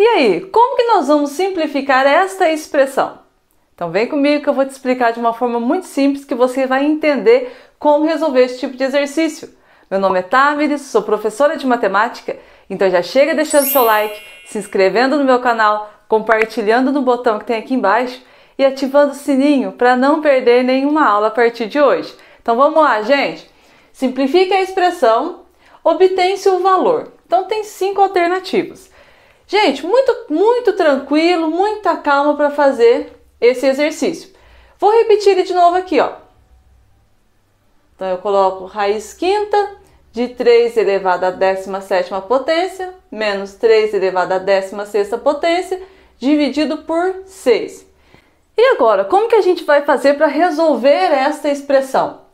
E aí, como que nós vamos simplificar esta expressão? Então vem comigo que eu vou te explicar de uma forma muito simples que você vai entender como resolver esse tipo de exercício. Meu nome é Táveres, sou professora de matemática, então já chega deixando seu like, se inscrevendo no meu canal, compartilhando no botão que tem aqui embaixo e ativando o sininho para não perder nenhuma aula a partir de hoje. Então vamos lá, gente! Simplifica a expressão, obtém-se o valor. Então tem cinco alternativas. Gente, muito, muito tranquilo, muita calma para fazer esse exercício. Vou repetir ele de novo aqui, ó. Então eu coloco raiz quinta de 3 elevado à 17 potência menos 3 elevado à 16 potência dividido por 6. E agora, como que a gente vai fazer para resolver esta expressão?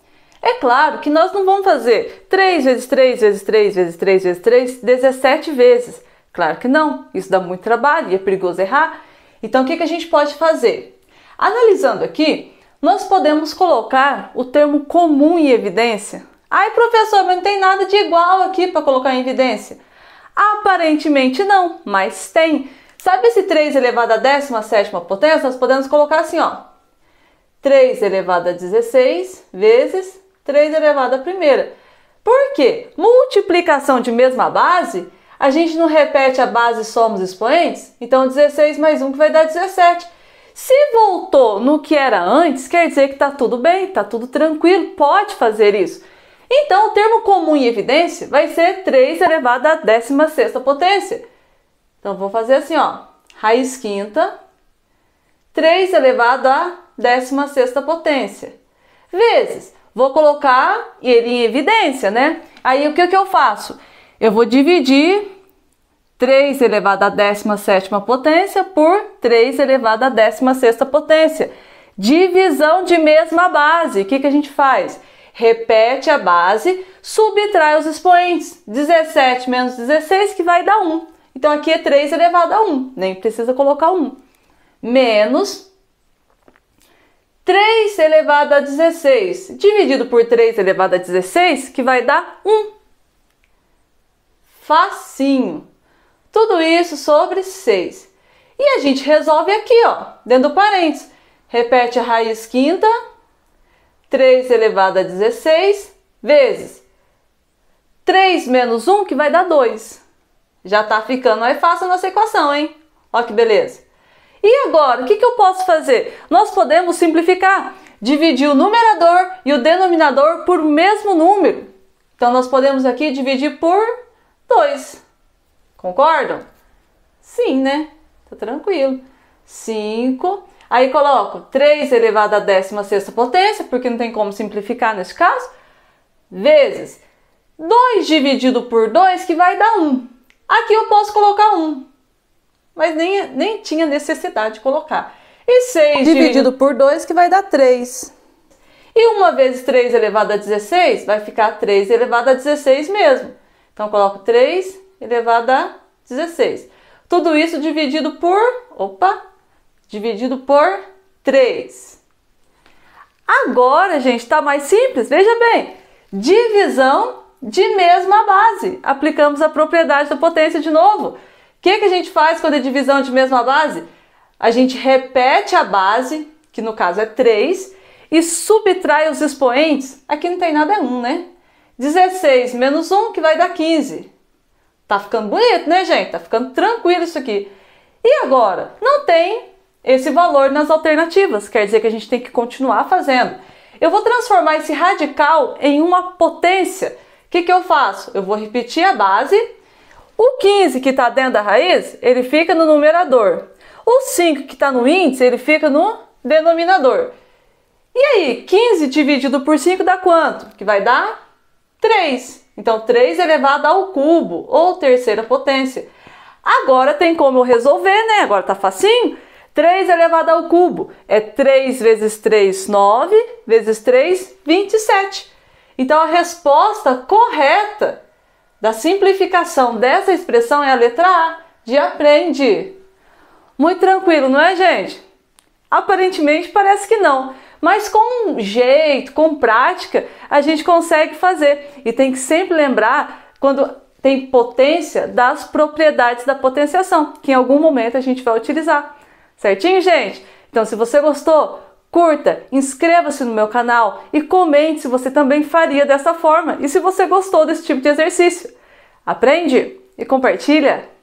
É claro que nós não vamos fazer 3 vezes 3 vezes 3 vezes 3 vezes 3, 17 vezes. Claro que não, isso dá muito trabalho e é perigoso errar. Então o que, a gente pode fazer? Analisando aqui, nós podemos colocar o termo comum em evidência. Ai, professor, mas não tem nada de igual aqui para colocar em evidência. Aparentemente não, mas tem. Sabe esse 3 elevado à 17 potência? Nós podemos colocar assim, ó. 3 elevado a 16 vezes 3 elevado é à primeira. Por quê? Multiplicação de mesma base, a gente não repete a base somos expoentes? Então 16 mais 1 que vai dar 17. Se voltou no que era antes, quer dizer que está tudo bem, está tudo tranquilo, pode fazer isso. Então, o termo comum em evidência vai ser 3 é elevado à 16 potência. Então, vou fazer assim, ó. Raiz quinta, 3 é elevado à 16 potência, vezes vou colocar ele em evidência, né? Aí o que, é que eu faço? Eu vou dividir 3 elevado à 17 potência por 3 elevado à 16 potência. Divisão de mesma base. O que, que a gente faz? Repete a base, subtrai os expoentes. 17 menos 16 que vai dar 1. Então aqui é 3 elevado a 1, nem precisa colocar 1. Menos 3 elevado a 16 dividido por 3 elevado a 16, que vai dar 1. Facinho. Tudo isso sobre 6. E a gente resolve aqui, ó, dentro do parênteses. Repete a raiz quinta, 3 elevado a 16, vezes 3 menos 1, que vai dar 2. Já tá ficando mais fácil a nossa equação, hein? Ó que beleza. E agora, o que, que eu posso fazer? Nós podemos simplificar, dividir o numerador e o denominador por o mesmo número. Então, nós podemos aqui dividir por 2. Concordam? Sim, né? Tá tranquilo. 5. Aí coloco 3 elevado à 16 potência, porque não tem como simplificar nesse caso, vezes 2 dividido por 2, que vai dar 1. Aqui eu posso colocar 1 mas nem, nem tinha necessidade de colocar. E 6 dividido de... por 2 que vai dar 3. E 1 vezes 3 elevado a 16 vai ficar 3 elevado a 16 mesmo. Então coloco 3 elevado a 16. Tudo isso dividido por, opa, dividido por 3. Agora, gente, está mais simples. Veja bem, divisão de mesma base. Aplicamos a propriedade da potência de novo que, que a gente faz quando é divisão de mesma base? A gente repete a base, que no caso é 3, e subtrai os expoentes. Aqui não tem nada, é 1, né? 16 menos 1, que vai dar 15. Tá ficando bonito, né, gente? Tá ficando tranquilo isso aqui. E agora? Não tem esse valor nas alternativas, quer dizer que a gente tem que continuar fazendo. Eu vou transformar esse radical em uma potência. O que, que eu faço? Eu vou repetir a base o 15 que está dentro da raiz, ele fica no numerador. O 5 que está no índice, ele fica no denominador. E aí, 15 dividido por 5 dá quanto? Que vai dar 3. Então, 3 é elevado ao cubo, ou terceira potência. Agora tem como eu resolver, né? Agora tá facinho. 3 é elevado ao cubo é 3 vezes 3, 9, vezes 3, 27. Então, a resposta correta da simplificação dessa expressão é a letra A, de aprende. Muito tranquilo, não é, gente? Aparentemente parece que não, mas com jeito, com prática, a gente consegue fazer. E tem que sempre lembrar quando tem potência das propriedades da potenciação, que em algum momento a gente vai utilizar. Certinho, gente? Então, se você gostou, Curta, inscreva-se no meu canal e comente se você também faria dessa forma e se você gostou desse tipo de exercício. Aprende e compartilha!